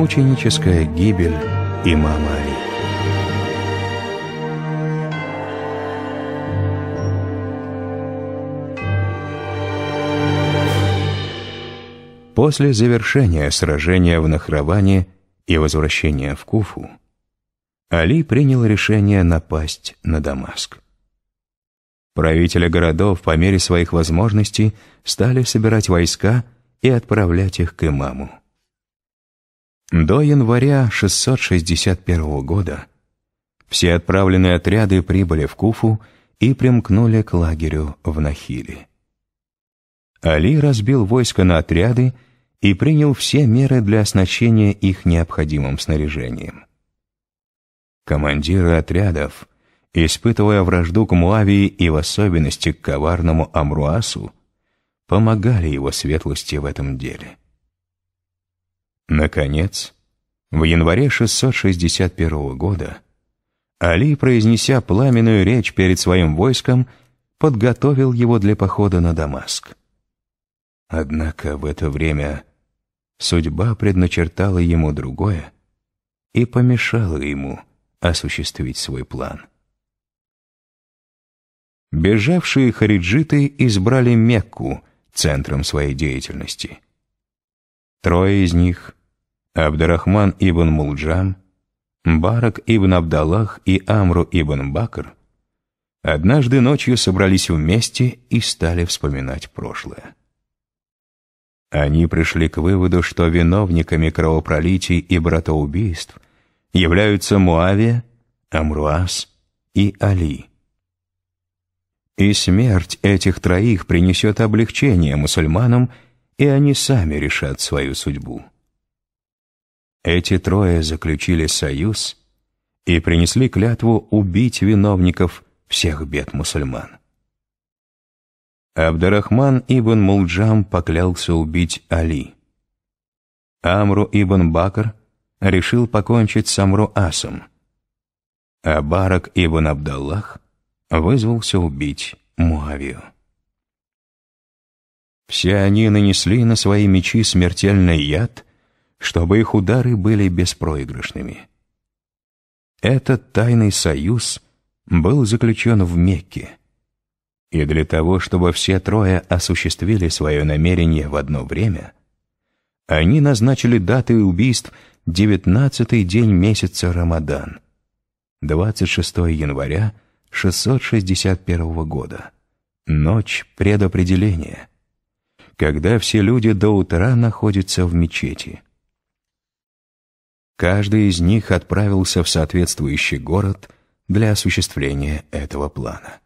Мученическая гибель имама Али. После завершения сражения в Нахраване и возвращения в Куфу, Али принял решение напасть на Дамаск. Правители городов по мере своих возможностей стали собирать войска и отправлять их к имаму. До января 661 года все отправленные отряды прибыли в Куфу и примкнули к лагерю в Нахиле. Али разбил войско на отряды и принял все меры для оснащения их необходимым снаряжением. Командиры отрядов, испытывая вражду к Муавии и в особенности к коварному Амруасу, помогали его светлости в этом деле. Наконец, в январе 661 года Али, произнеся пламенную речь перед своим войском, подготовил его для похода на Дамаск. Однако в это время судьба предначертала ему другое и помешала ему осуществить свой план. Бежавшие хариджиты избрали Мекку центром своей деятельности. Трое из них Абдурахман ибн Мулджам, Барак ибн Абдаллах и Амру ибн Бакр однажды ночью собрались вместе и стали вспоминать прошлое. Они пришли к выводу, что виновниками кровопролитий и братоубийств являются Муавия, Амруас и Али. И смерть этих троих принесет облегчение мусульманам, и они сами решат свою судьбу. Эти трое заключили союз и принесли клятву убить виновников всех бед мусульман. Абдарахман ибн Мулджам поклялся убить Али. Амру ибн Бакр решил покончить с Амру Асом, а Барак ибн Абдаллах вызвался убить Муавию. Все они нанесли на свои мечи смертельный яд — чтобы их удары были беспроигрышными. Этот тайный союз был заключен в Мекке. И для того, чтобы все трое осуществили свое намерение в одно время, они назначили даты убийств 19 день месяца Рамадан, 26 января 661 года, ночь предопределения, когда все люди до утра находятся в мечети – Каждый из них отправился в соответствующий город для осуществления этого плана.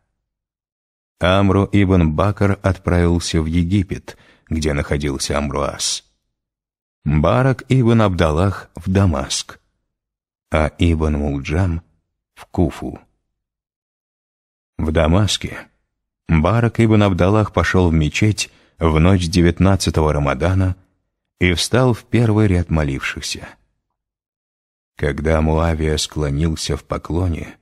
Амру ибн Бакр отправился в Египет, где находился Амруас. Барак ибн Абдаллах в Дамаск, а ибн Мулджам в Куфу. В Дамаске Барак ибн Абдаллах пошел в мечеть в ночь девятнадцатого Рамадана и встал в первый ряд молившихся. Когда Муавия склонился в поклоне,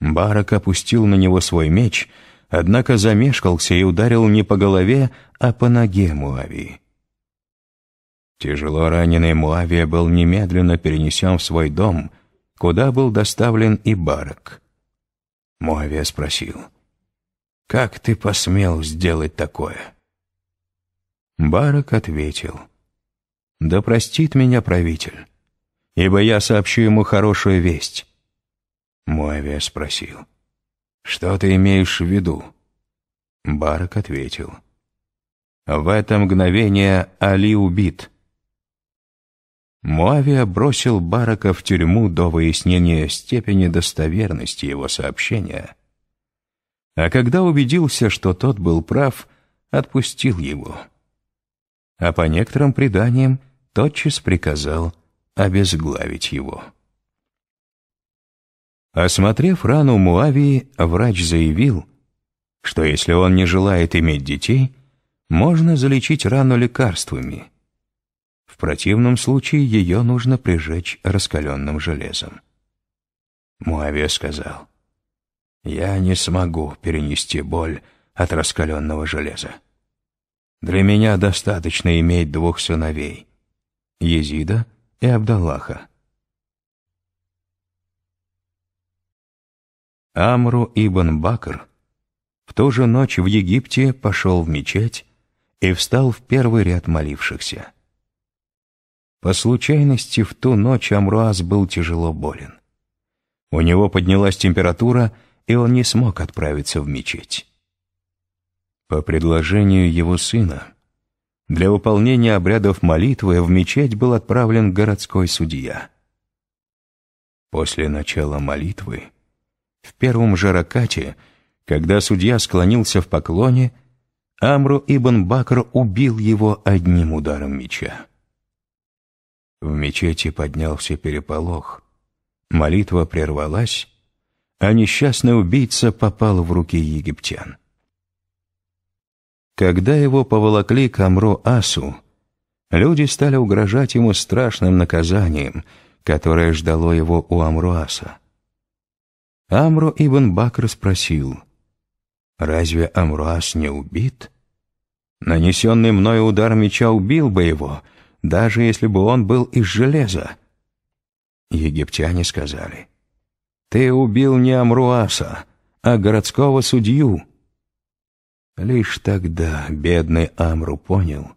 Барак опустил на него свой меч, однако замешкался и ударил не по голове, а по ноге Муавии. Тяжело раненый Муавия был немедленно перенесен в свой дом, куда был доставлен и Барак. Муавия спросил, «Как ты посмел сделать такое?» Барак ответил, «Да простит меня правитель» ибо я сообщу ему хорошую весть». Муавия спросил, «Что ты имеешь в виду?» Барак ответил, «В это мгновение Али убит». Муавия бросил Барака в тюрьму до выяснения степени достоверности его сообщения. А когда убедился, что тот был прав, отпустил его. А по некоторым преданиям тотчас приказал обезглавить его. Осмотрев рану Муавии, врач заявил, что если он не желает иметь детей, можно залечить рану лекарствами. В противном случае ее нужно прижечь раскаленным железом. Муавия сказал, «Я не смогу перенести боль от раскаленного железа. Для меня достаточно иметь двух сыновей, Езида — и Абдаллаха. Амру ибн Бакр в ту же ночь в Египте пошел в мечеть и встал в первый ряд молившихся. По случайности в ту ночь Амруаз был тяжело болен. У него поднялась температура, и он не смог отправиться в мечеть. По предложению его сына для выполнения обрядов молитвы в мечеть был отправлен городской судья. После начала молитвы, в первом же ракате, когда судья склонился в поклоне, Амру ибн Бакр убил его одним ударом меча. В мечети поднялся переполох. Молитва прервалась, а несчастный убийца попал в руки египтян. Когда его поволокли к Амру-Асу, люди стали угрожать ему страшным наказанием, которое ждало его у Амруаса. Амру Ибн Бакр спросил, «Разве Амруас не убит? Нанесенный мною удар меча убил бы его, даже если бы он был из железа». Египтяне сказали, «Ты убил не Амруаса, а городского судью». Лишь тогда бедный Амру понял,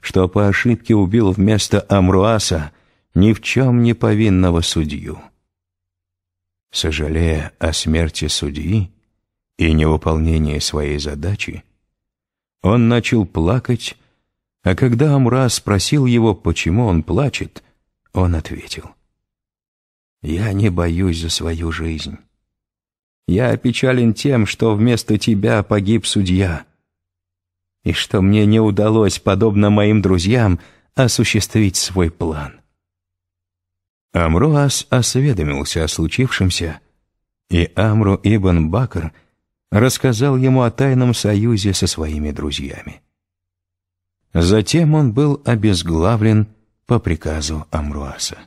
что по ошибке убил вместо Амруаса ни в чем не повинного судью. Сожалея о смерти судьи и невыполнении своей задачи, он начал плакать, а когда Амра спросил его, почему он плачет, он ответил. «Я не боюсь за свою жизнь. Я опечален тем, что вместо тебя погиб судья. И что мне не удалось, подобно моим друзьям, осуществить свой план». Амруас осведомился о случившемся, и Амру ибн Бакр рассказал ему о тайном союзе со своими друзьями. Затем он был обезглавлен по приказу Амруаса.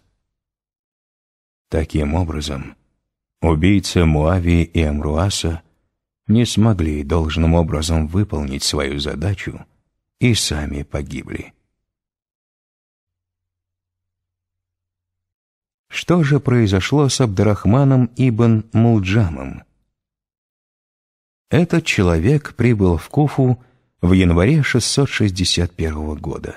Таким образом, Убийцы Муави и Амруаса не смогли должным образом выполнить свою задачу и сами погибли. Что же произошло с Абдрахманом ибн Мулджамом? Этот человек прибыл в Куфу в январе 661 года.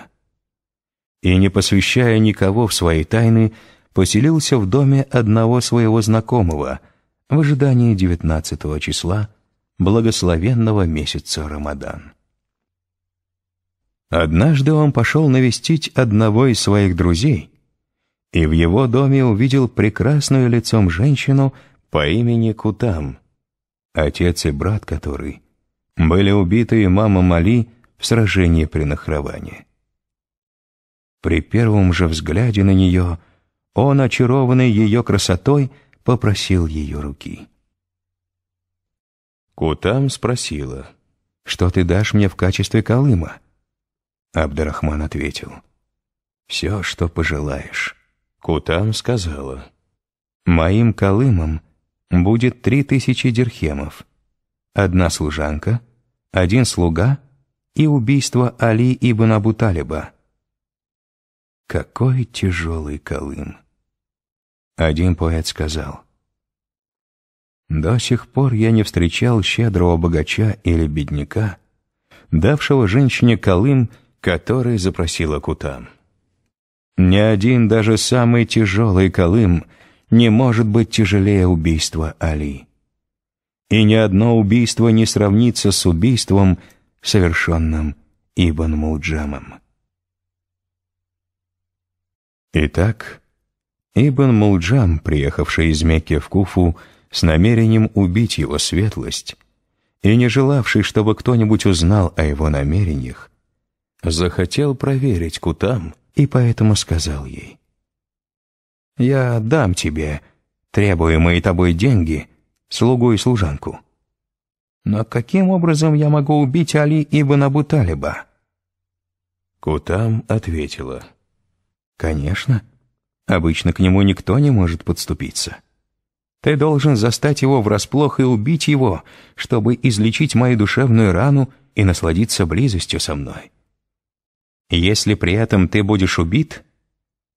И, не посвящая никого в свои тайны, поселился в доме одного своего знакомого в ожидании 19 числа благословенного месяца Рамадан. Однажды он пошел навестить одного из своих друзей, и в его доме увидел прекрасную лицом женщину по имени Кутам, отец и брат которой были убиты имамом Али в сражении при Нахраване. При первом же взгляде на нее – он, очарованный ее красотой, попросил ее руки. Кутам спросила, «Что ты дашь мне в качестве Колыма?» Абдрахман ответил, «Все, что пожелаешь». Кутам сказала, «Моим Колымом будет три тысячи дирхемов, одна служанка, один слуга и убийство Али ибн Абу Талиба, какой тяжелый Колым! Один поэт сказал, «До сих пор я не встречал щедрого богача или бедняка, давшего женщине Колым, который запросила кутам. Ни один даже самый тяжелый Колым не может быть тяжелее убийства Али. И ни одно убийство не сравнится с убийством, совершенным Ибн Мулджамом. Итак, Ибн Мулджам, приехавший из Мекки в Куфу, с намерением убить его светлость, и не желавший, чтобы кто-нибудь узнал о его намерениях, захотел проверить Кутам и поэтому сказал ей, «Я дам тебе требуемые тобой деньги, слугу и служанку. Но каким образом я могу убить Али ибн Абу Талиба?» Кутам ответила, — Конечно. Обычно к нему никто не может подступиться. Ты должен застать его врасплох и убить его, чтобы излечить мою душевную рану и насладиться близостью со мной. Если при этом ты будешь убит,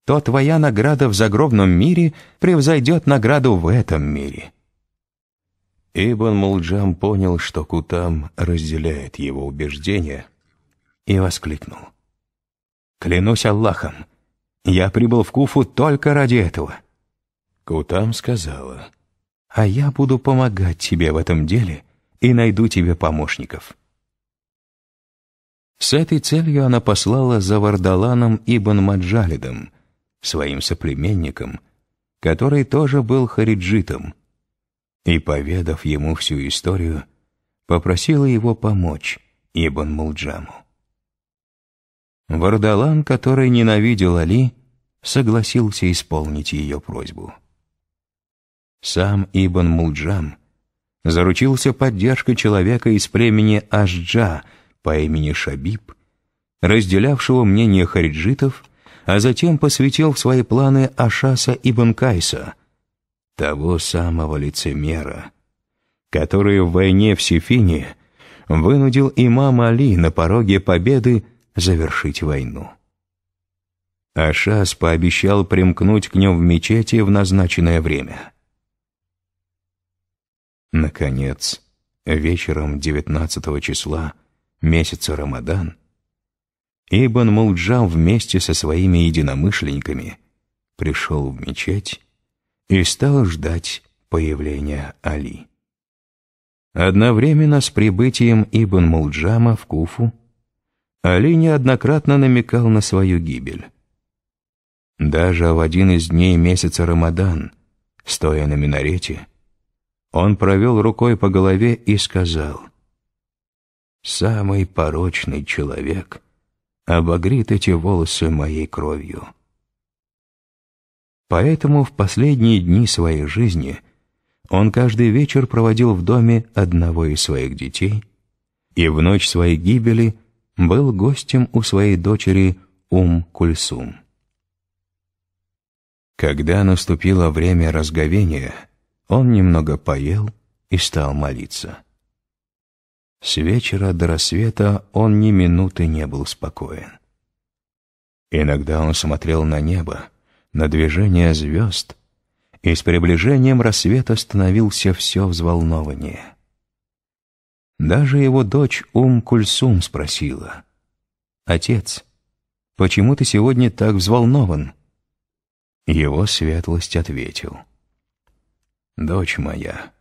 то твоя награда в загробном мире превзойдет награду в этом мире». Ибн Мулджам понял, что Кутам разделяет его убеждения, и воскликнул. «Клянусь Аллахом, я прибыл в Куфу только ради этого». Кутам сказала, «А я буду помогать тебе в этом деле и найду тебе помощников». С этой целью она послала за Вардаланом Ибн Маджалидом, своим соплеменником, который тоже был хариджитом, и, поведав ему всю историю, попросила его помочь Ибн Мулджаму. Вардалан, который ненавидел Али, согласился исполнить ее просьбу. Сам Ибн Мулджам заручился поддержкой человека из племени Ашджа по имени Шабиб, разделявшего мнение хариджитов, а затем посвятил в свои планы Ашаса Ибн Кайса, того самого лицемера, который в войне в Сифине вынудил имама Али на пороге победы завершить войну. Ашас пообещал примкнуть к ним в мечети в назначенное время. Наконец, вечером 19 числа месяца Рамадан, Ибн Мулджам вместе со своими единомышленниками пришел в мечеть и стал ждать появления Али. Одновременно с прибытием Ибн Мулджама в Куфу Али неоднократно намекал на свою гибель. Даже в один из дней месяца Рамадан, стоя на минарете, он провел рукой по голове и сказал «Самый порочный человек обогрит эти волосы моей кровью». Поэтому в последние дни своей жизни он каждый вечер проводил в доме одного из своих детей и в ночь своей гибели – был гостем у своей дочери Ум-Кульсум. Когда наступило время разговения, он немного поел и стал молиться. С вечера до рассвета он ни минуты не был спокоен. Иногда он смотрел на небо, на движение звезд, и с приближением рассвета становился все взволнованнее. Даже его дочь Ум-Кульсум спросила. «Отец, почему ты сегодня так взволнован?» Его светлость ответил. «Дочь моя,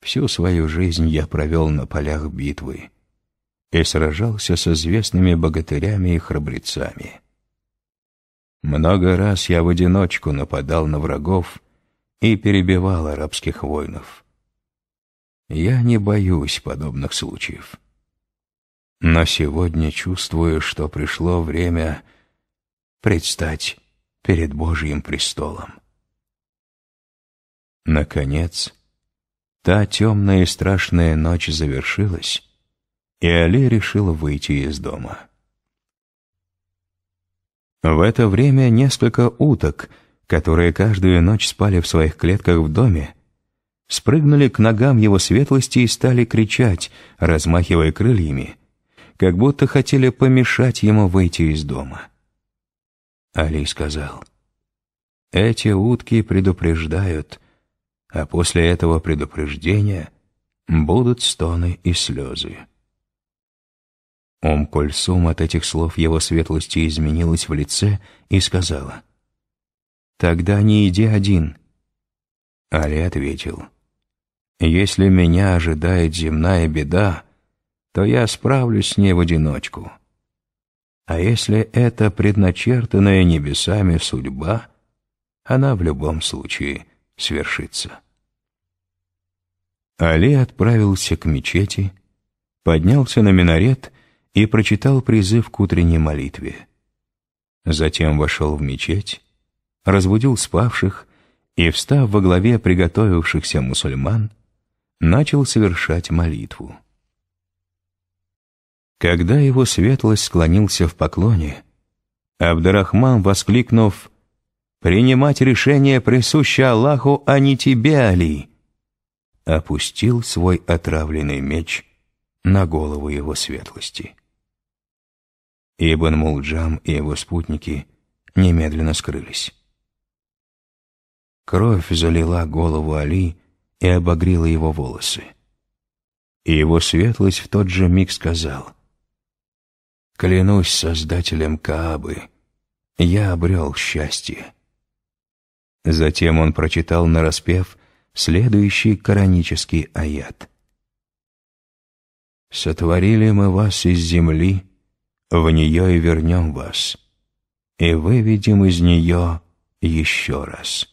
всю свою жизнь я провел на полях битвы и сражался с известными богатырями и храбрецами. Много раз я в одиночку нападал на врагов и перебивал арабских воинов. Я не боюсь подобных случаев. Но сегодня чувствую, что пришло время предстать перед Божьим престолом. Наконец, та темная и страшная ночь завершилась, и Али решила выйти из дома. В это время несколько уток, которые каждую ночь спали в своих клетках в доме, спрыгнули к ногам его светлости и стали кричать, размахивая крыльями, как будто хотели помешать ему выйти из дома. Али сказал, «Эти утки предупреждают, а после этого предупреждения будут стоны и слезы». Ум Кольсум от этих слов его светлости изменилась в лице и сказала, «Тогда не иди один». Али ответил, — если меня ожидает земная беда, то я справлюсь с ней в одиночку. А если это предначертанная небесами судьба, она в любом случае свершится. Али отправился к мечети, поднялся на минарет и прочитал призыв к утренней молитве. Затем вошел в мечеть, разбудил спавших и, встав во главе приготовившихся мусульман, начал совершать молитву. Когда его светлость склонился в поклоне, Абдарахман, воскликнув «Принимать решение присуще Аллаху, а не тебе, Али!» опустил свой отравленный меч на голову его светлости. Ибн Мулджам и его спутники немедленно скрылись. Кровь залила голову Али, и обогрела его волосы. И его светлость в тот же миг сказал, «Клянусь создателем Каабы, я обрел счастье». Затем он прочитал нараспев следующий коранический аят. «Сотворили мы вас из земли, в нее и вернем вас, и выведем из нее еще раз».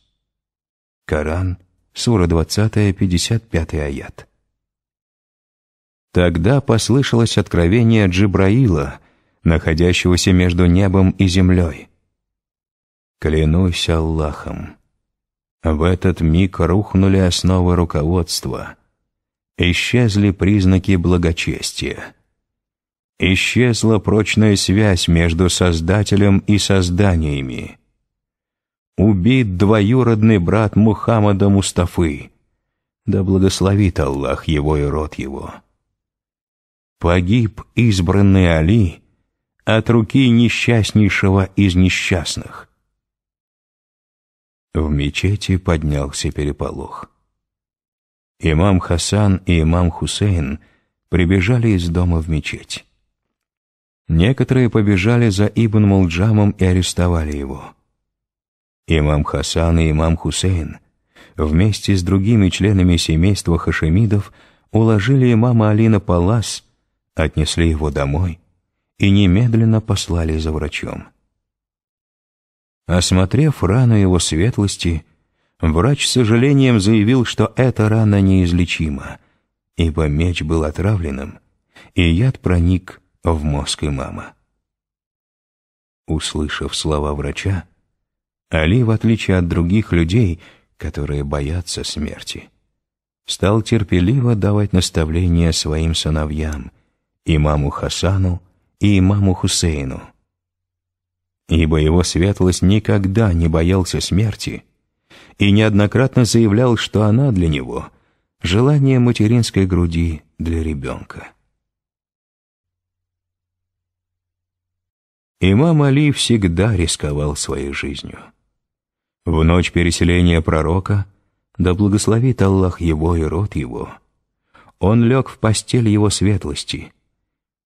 Коран 1. Сура 20, 55 аят. Тогда послышалось откровение Джибраила, находящегося между небом и землей. «Клянусь Аллахом!» В этот миг рухнули основы руководства. Исчезли признаки благочестия. Исчезла прочная связь между Создателем и созданиями убит двоюродный брат Мухаммада Мустафы. Да благословит Аллах его и род его. Погиб избранный Али от руки несчастнейшего из несчастных. В мечети поднялся переполох. Имам Хасан и имам Хусейн прибежали из дома в мечеть. Некоторые побежали за Ибн Молджамом и арестовали его. Имам Хасан и имам Хусейн вместе с другими членами семейства хашемидов уложили имама Али на палас, отнесли его домой и немедленно послали за врачом. Осмотрев рану его светлости, врач с сожалением заявил, что эта рана неизлечима, ибо меч был отравленным, и яд проник в мозг имама. Услышав слова врача, Али, в отличие от других людей, которые боятся смерти, стал терпеливо давать наставления своим сыновьям, имаму Хасану и имаму Хусейну. Ибо его светлость никогда не боялся смерти и неоднократно заявлял, что она для него — желание материнской груди для ребенка. Имам Али всегда рисковал своей жизнью. В ночь переселения пророка, да благословит Аллах его и род его, он лег в постель его светлости,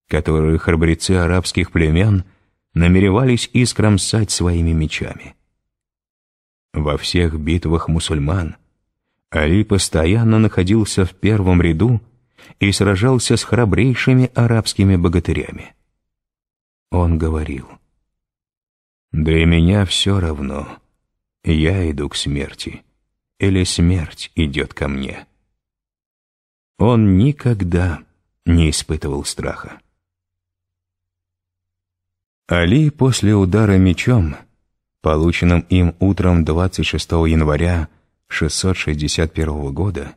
которую храбрецы арабских племен намеревались искромсать своими мечами. Во всех битвах мусульман Али постоянно находился в первом ряду и сражался с храбрейшими арабскими богатырями. Он говорил, «Да и меня все равно» я иду к смерти, или смерть идет ко мне. Он никогда не испытывал страха. Али после удара мечом, полученным им утром 26 января 661 года,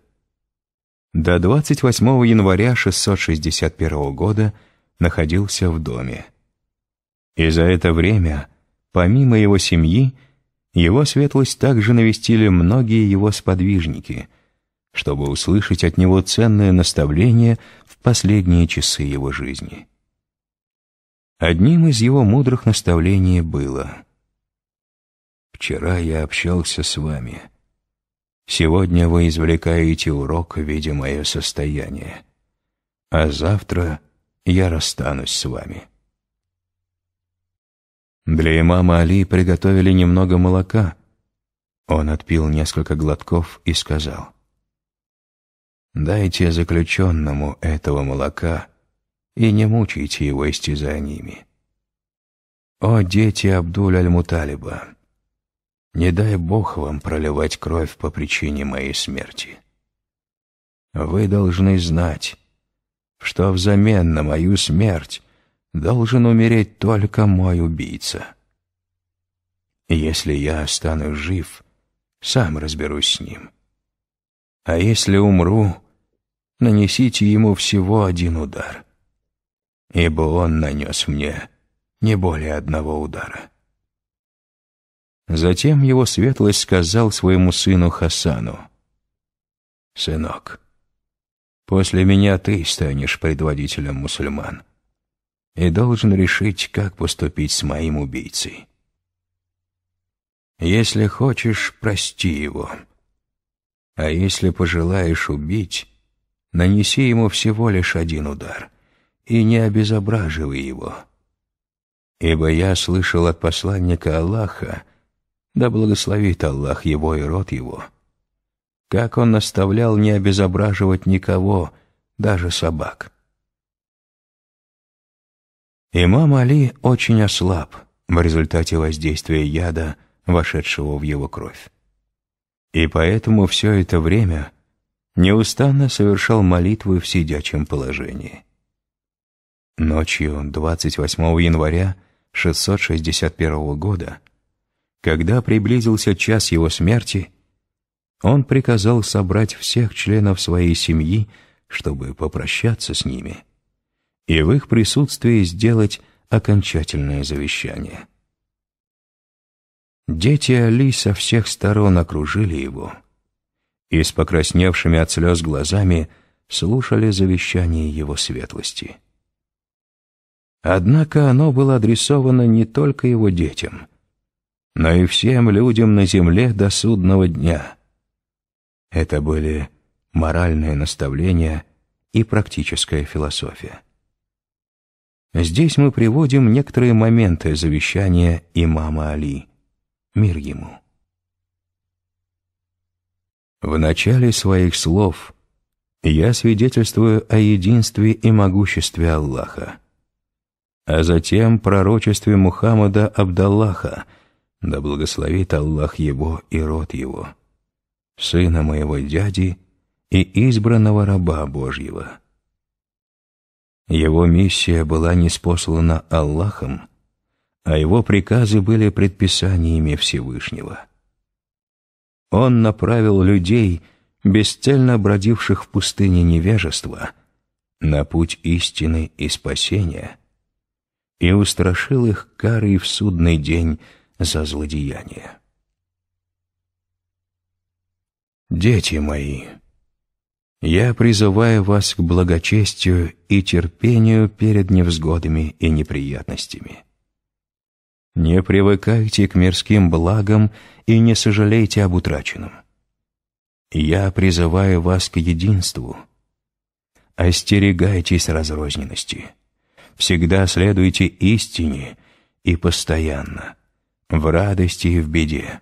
до 28 января 661 года находился в доме. И за это время, помимо его семьи, его светлость также навестили многие его сподвижники, чтобы услышать от него ценное наставление в последние часы его жизни. Одним из его мудрых наставлений было «Вчера я общался с вами. Сегодня вы извлекаете урок, в виде мое состояние. А завтра я расстанусь с вами». Для имама Али приготовили немного молока. Он отпил несколько глотков и сказал, «Дайте заключенному этого молока и не мучайте его истязаниями. О, дети Абдуль-Аль-Муталиба, не дай Бог вам проливать кровь по причине моей смерти. Вы должны знать, что взамен на мою смерть должен умереть только мой убийца. Если я останусь жив, сам разберусь с ним. А если умру, нанесите ему всего один удар, ибо он нанес мне не более одного удара. Затем его светлость сказал своему сыну Хасану, «Сынок, после меня ты станешь предводителем мусульман» и должен решить, как поступить с моим убийцей. Если хочешь, прости его. А если пожелаешь убить, нанеси ему всего лишь один удар и не обезображивай его. Ибо я слышал от посланника Аллаха, да благословит Аллах его и род его, как он наставлял не обезображивать никого, даже собак. Имам Али очень ослаб в результате воздействия яда, вошедшего в его кровь. И поэтому все это время неустанно совершал молитвы в сидячем положении. Ночью 28 января 661 года, когда приблизился час его смерти, он приказал собрать всех членов своей семьи, чтобы попрощаться с ними – и в их присутствии сделать окончательное завещание. Дети Али со всех сторон окружили его и с покрасневшими от слез глазами слушали завещание его светлости. Однако оно было адресовано не только его детям, но и всем людям на земле до судного дня. Это были моральные наставления и практическая философия. Здесь мы приводим некоторые моменты завещания имама Али. Мир ему. В начале своих слов я свидетельствую о единстве и могуществе Аллаха, а затем пророчестве Мухаммада Абдаллаха, да благословит Аллах его и род его, сына моего дяди и избранного раба Божьего его миссия была неспослана Аллахом, а его приказы были предписаниями Всевышнего. Он направил людей, бесцельно бродивших в пустыне невежества, на путь истины и спасения, и устрашил их карой в судный день за злодеяние. «Дети мои!» я призываю вас к благочестию и терпению перед невзгодами и неприятностями. Не привыкайте к мирским благам и не сожалейте об утраченном. Я призываю вас к единству. Остерегайтесь разрозненности. Всегда следуйте истине и постоянно, в радости и в беде.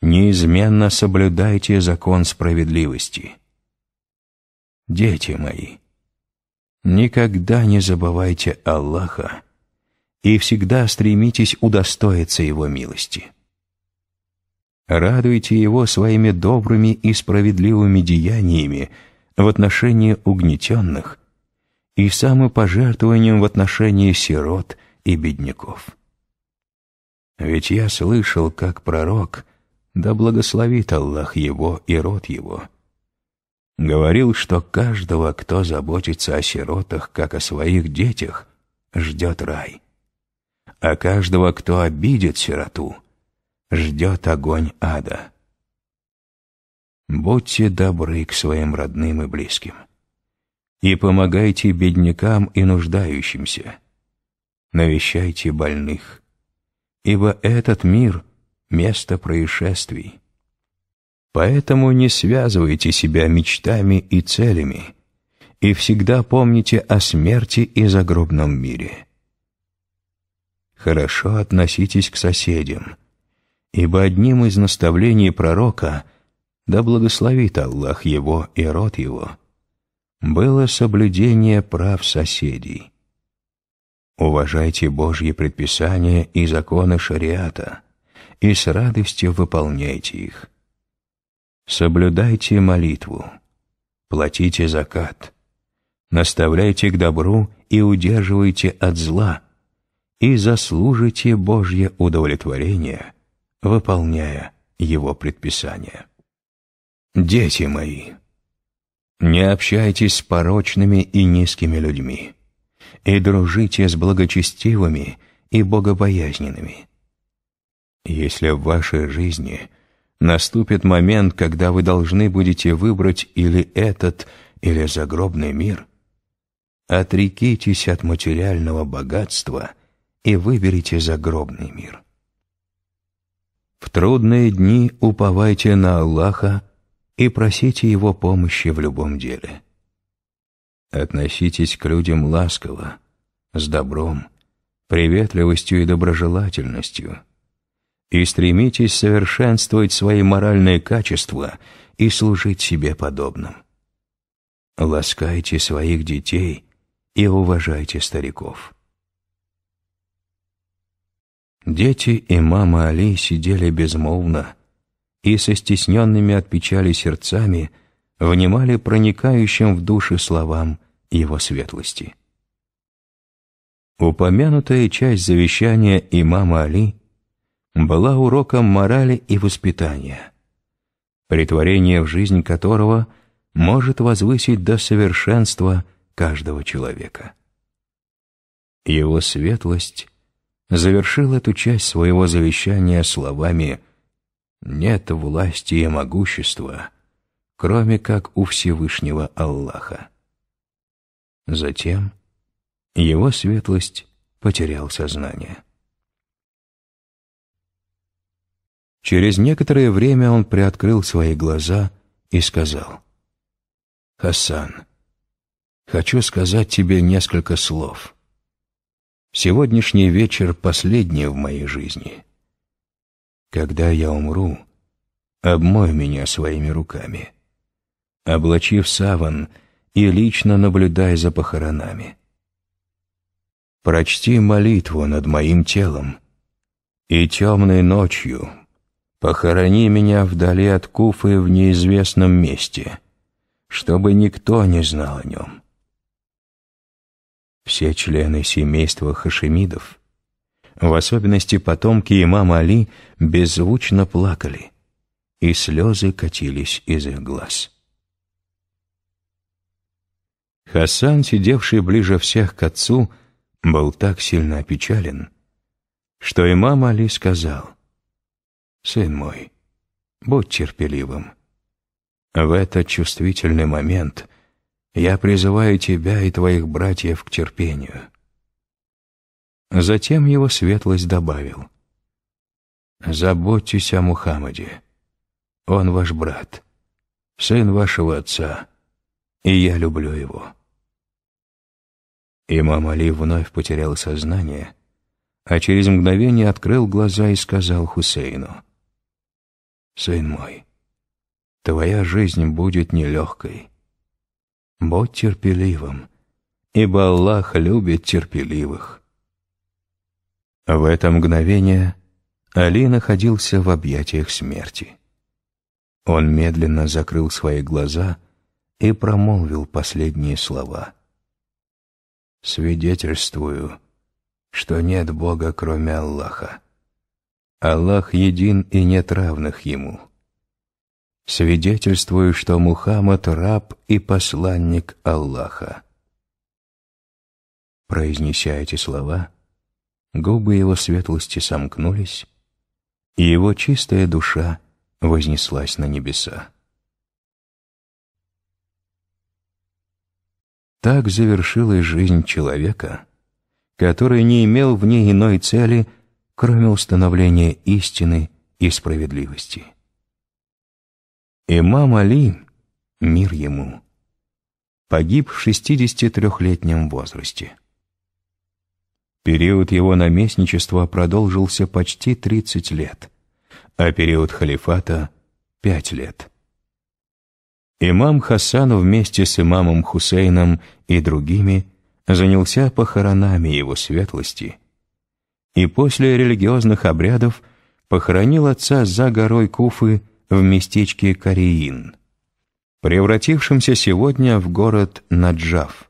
Неизменно соблюдайте закон справедливости – дети мои, никогда не забывайте Аллаха и всегда стремитесь удостоиться Его милости. Радуйте Его своими добрыми и справедливыми деяниями в отношении угнетенных и самопожертвованием в отношении сирот и бедняков. Ведь я слышал, как пророк, да благословит Аллах его и род его, — говорил, что каждого, кто заботится о сиротах, как о своих детях, ждет рай. А каждого, кто обидит сироту, ждет огонь ада. Будьте добры к своим родным и близким. И помогайте беднякам и нуждающимся. Навещайте больных. Ибо этот мир — место происшествий. Поэтому не связывайте себя мечтами и целями, и всегда помните о смерти и загробном мире. Хорошо относитесь к соседям, ибо одним из наставлений пророка «Да благословит Аллах его и род его» было соблюдение прав соседей. Уважайте Божьи предписания и законы шариата и с радостью выполняйте их. Соблюдайте молитву, платите закат, наставляйте к добру и удерживайте от зла, и заслужите Божье удовлетворение, выполняя Его предписание. Дети мои, не общайтесь с порочными и низкими людьми, и дружите с благочестивыми и богобоязненными. Если в вашей жизни – Наступит момент, когда вы должны будете выбрать или этот, или загробный мир. Отрекитесь от материального богатства и выберите загробный мир. В трудные дни уповайте на Аллаха и просите Его помощи в любом деле. Относитесь к людям ласково, с добром, приветливостью и доброжелательностью – и стремитесь совершенствовать свои моральные качества и служить себе подобным. Ласкайте своих детей и уважайте стариков. Дети и мама Али сидели безмолвно и со стесненными от печали сердцами внимали проникающим в души словам его светлости. Упомянутая часть завещания имама Али – была уроком морали и воспитания, притворение в жизнь которого может возвысить до совершенства каждого человека. Его светлость завершил эту часть своего завещания словами «Нет власти и могущества, кроме как у Всевышнего Аллаха». Затем его светлость потерял сознание. Через некоторое время он приоткрыл свои глаза и сказал. «Хасан, хочу сказать тебе несколько слов. Сегодняшний вечер последний в моей жизни. Когда я умру, обмой меня своими руками. облачив саван и лично наблюдай за похоронами. Прочти молитву над моим телом, и темной ночью Похорони меня вдали от Куфы в неизвестном месте, чтобы никто не знал о нем. Все члены семейства Хашимидов, в особенности потомки имама Али, беззвучно плакали, и слезы катились из их глаз. Хасан, сидевший ближе всех к отцу, был так сильно опечален, что имам Али сказал — Сын мой, будь терпеливым. В этот чувствительный момент я призываю тебя и твоих братьев к терпению. Затем его светлость добавил. Заботьтесь о Мухаммаде. Он ваш брат, сын вашего отца, и я люблю его. Имам Али вновь потерял сознание, а через мгновение открыл глаза и сказал Хусейну, сын мой, твоя жизнь будет нелегкой. Будь терпеливым, ибо Аллах любит терпеливых». В это мгновение Али находился в объятиях смерти. Он медленно закрыл свои глаза и промолвил последние слова. «Свидетельствую, что нет Бога, кроме Аллаха Аллах един и нет равных Ему. Свидетельствую, что Мухаммад – раб и посланник Аллаха. Произнеся эти слова, губы его светлости сомкнулись, и его чистая душа вознеслась на небеса. Так завершилась жизнь человека, который не имел в ней иной цели – кроме установления истины и справедливости. Имам Али, мир ему, погиб в 63-летнем возрасте. Период его наместничества продолжился почти 30 лет, а период халифата — 5 лет. Имам Хасан вместе с имамом Хусейном и другими занялся похоронами его светлости — и после религиозных обрядов похоронил отца за горой Куфы в местечке Кореин, превратившемся сегодня в город Наджав.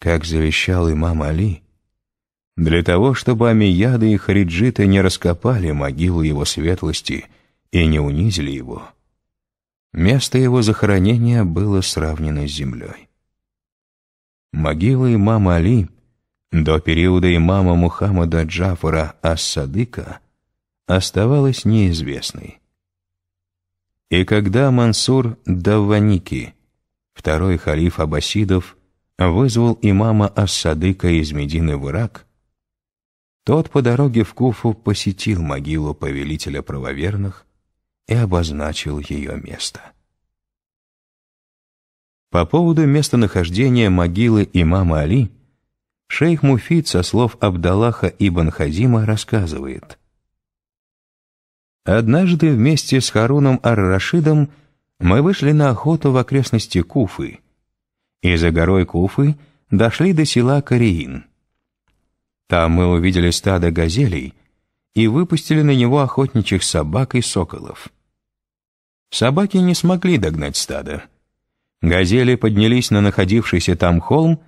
Как завещал имам Али, для того, чтобы Амияды и Хариджиты не раскопали могилу его светлости и не унизили его, место его захоронения было сравнено с землей. Могила имама Али до периода имама Мухаммада Джафара Ас-Садыка оставалась неизвестной. И когда Мансур Даваники, второй халиф аббасидов, вызвал имама Ас-Садыка из Медины в Ирак, тот по дороге в Куфу посетил могилу повелителя правоверных и обозначил ее место. По поводу местонахождения могилы имама Али – Шейх Муфид со слов Абдаллаха ибн Хазима рассказывает. «Однажды вместе с Харуном ар-Рашидом мы вышли на охоту в окрестности Куфы, и за горой Куфы дошли до села Кореин. Там мы увидели стадо газелей и выпустили на него охотничьих собак и соколов. Собаки не смогли догнать стадо. Газели поднялись на находившийся там холм,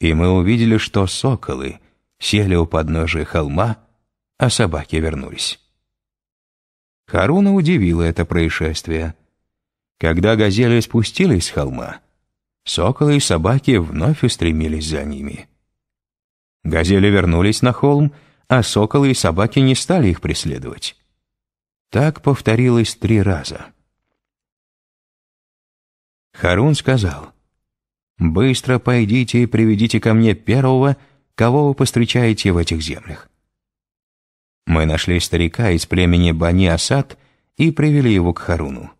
и мы увидели, что соколы сели у подножия холма, а собаки вернулись. Харуна удивило это происшествие. Когда газели спустились с холма, соколы и собаки вновь устремились за ними. Газели вернулись на холм, а соколы и собаки не стали их преследовать. Так повторилось три раза. Харун сказал, Быстро пойдите и приведите ко мне первого, кого вы постречаете в этих землях». Мы нашли старика из племени Бани Асад и привели его к Харуну.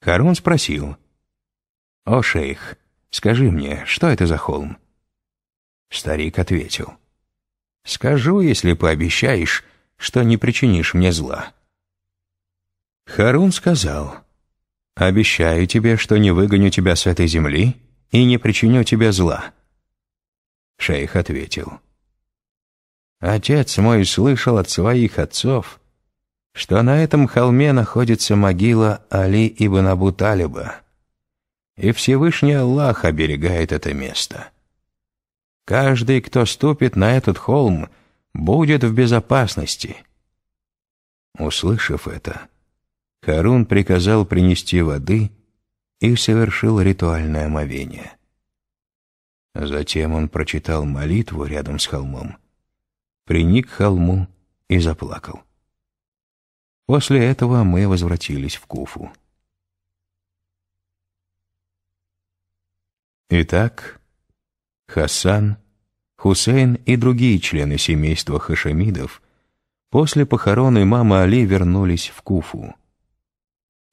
Харун спросил, «О, шейх, скажи мне, что это за холм?» Старик ответил, «Скажу, если пообещаешь, что не причинишь мне зла». Харун сказал, «Обещаю тебе, что не выгоню тебя с этой земли, и не причиню тебе зла». Шейх ответил. «Отец мой слышал от своих отцов, что на этом холме находится могила Али ибн Абу Талиба, и Всевышний Аллах оберегает это место. Каждый, кто ступит на этот холм, будет в безопасности». Услышав это, Харун приказал принести воды и совершил ритуальное омовение. Затем он прочитал молитву рядом с холмом, приник к холму и заплакал. После этого мы возвратились в Куфу. Итак, Хасан, Хусейн и другие члены семейства хашемидов после похорон имама Али вернулись в Куфу.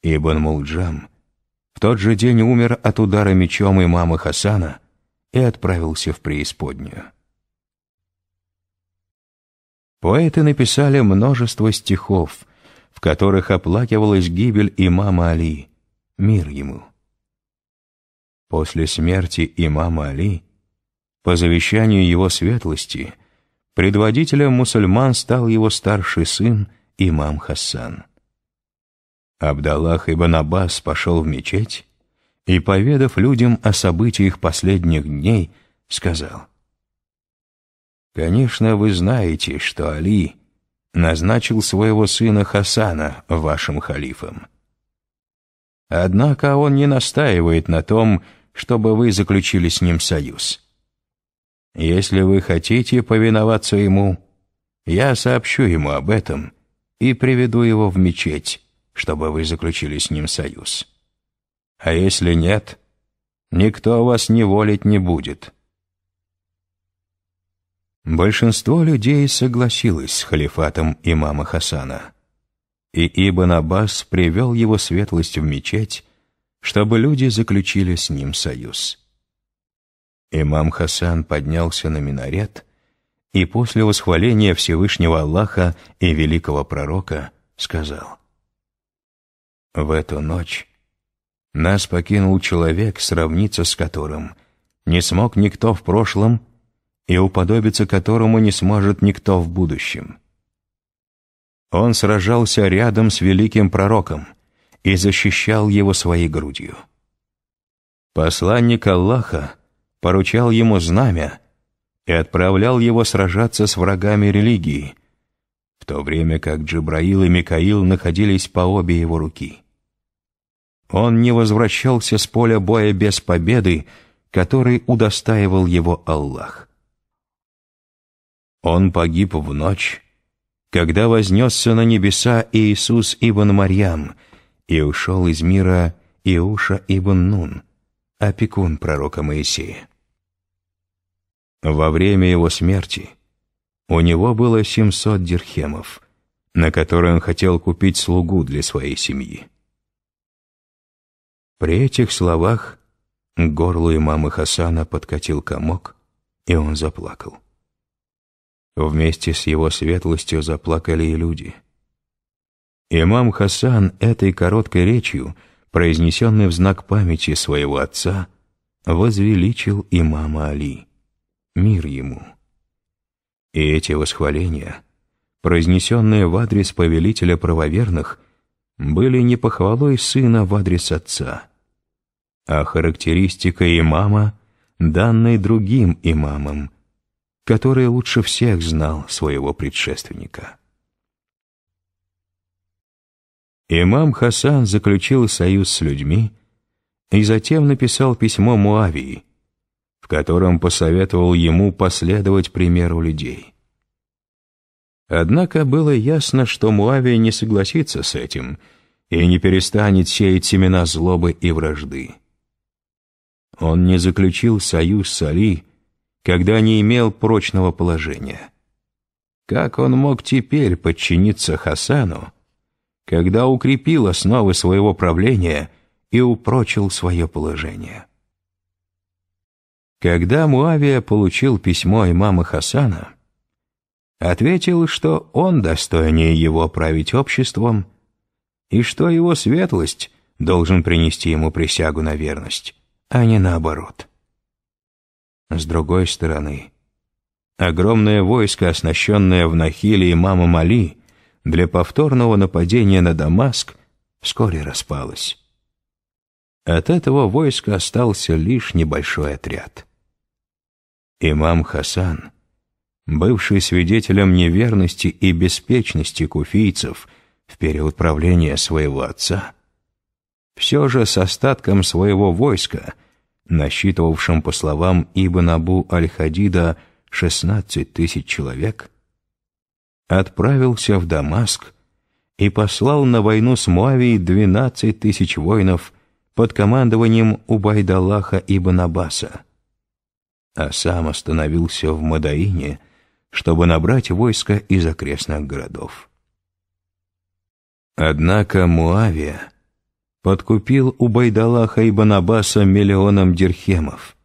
Ибн Мулджам — в тот же день умер от удара мечом имама Хасана и отправился в преисподнюю. Поэты написали множество стихов, в которых оплакивалась гибель имама Али, мир ему. После смерти имама Али, по завещанию его светлости, предводителем мусульман стал его старший сын имам Хасан. Абдаллах ибн Аббас пошел в мечеть и, поведав людям о событиях последних дней, сказал, «Конечно, вы знаете, что Али назначил своего сына Хасана вашим халифом. Однако он не настаивает на том, чтобы вы заключили с ним союз. Если вы хотите повиноваться ему, я сообщу ему об этом и приведу его в мечеть» чтобы вы заключили с ним союз. А если нет, никто вас не волить не будет». Большинство людей согласилось с халифатом имама Хасана. И Ибн Аббас привел его светлость в мечеть, чтобы люди заключили с ним союз. Имам Хасан поднялся на минарет и после восхваления Всевышнего Аллаха и Великого Пророка сказал — в эту ночь нас покинул человек, сравниться с которым не смог никто в прошлом и уподобиться которому не сможет никто в будущем. Он сражался рядом с великим пророком и защищал его своей грудью. Посланник Аллаха поручал ему знамя и отправлял его сражаться с врагами религии, в то время как Джабраил и Микаил находились по обе его руки. Он не возвращался с поля боя без победы, которой удостаивал его Аллах. Он погиб в ночь, когда вознесся на небеса Иисус ибн Марьям и ушел из мира Иуша ибн Нун, опекун пророка Моисея. Во время его смерти у него было 700 дирхемов, на которые он хотел купить слугу для своей семьи. При этих словах горло горлу имама Хасана подкатил комок, и он заплакал. Вместе с его светлостью заплакали и люди. Имам Хасан этой короткой речью, произнесенной в знак памяти своего отца, возвеличил имама Али. Мир ему. И эти восхваления, произнесенные в адрес повелителя правоверных, были не похвалой сына в адрес отца, а характеристикой имама, данной другим имамам, который лучше всех знал своего предшественника. Имам Хасан заключил союз с людьми и затем написал письмо Муавии, в котором посоветовал ему последовать примеру людей. Однако было ясно, что Муавия не согласится с этим и не перестанет сеять семена злобы и вражды. Он не заключил союз с Али, когда не имел прочного положения. Как он мог теперь подчиниться Хасану, когда укрепил основы своего правления и упрочил свое положение? Когда Муавия получил письмо имама Хасана, ответил, что он достойнее его править обществом и что его светлость должен принести ему присягу на верность, а не наоборот. С другой стороны, огромное войско, оснащенное в Нахиле имамом Али, для повторного нападения на Дамаск вскоре распалось. От этого войска остался лишь небольшой отряд. Имам Хасан — бывший свидетелем неверности и беспечности куфийцев в период правления своего отца, все же с остатком своего войска, насчитывавшим, по словам Ибн Абу Аль-Хадида, 16 тысяч человек, отправился в Дамаск и послал на войну с Муавией 12 тысяч воинов под командованием Убайдаллаха Ибн Аббаса, а сам остановился в Мадаине – чтобы набрать войско из окрестных городов. Однако Муавия подкупил у Байдалаха и Банабаса миллионом дирхемов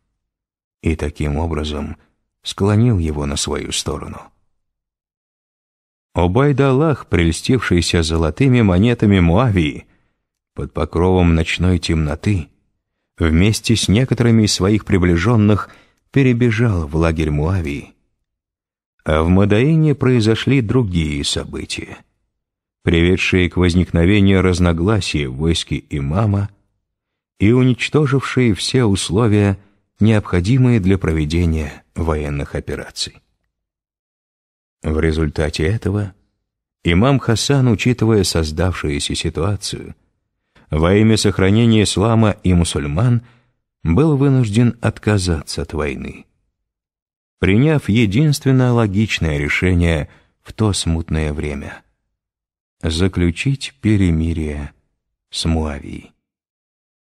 и таким образом склонил его на свою сторону. Убайдалах, прельстившийся золотыми монетами Муавии, под покровом ночной темноты, вместе с некоторыми из своих приближенных перебежал в лагерь Муавии а в Мадаине произошли другие события, приведшие к возникновению разногласий в войске имама и уничтожившие все условия, необходимые для проведения военных операций. В результате этого имам Хасан, учитывая создавшуюся ситуацию, во имя сохранения ислама и мусульман был вынужден отказаться от войны – приняв единственно логичное решение в то смутное время — заключить перемирие с Муавией.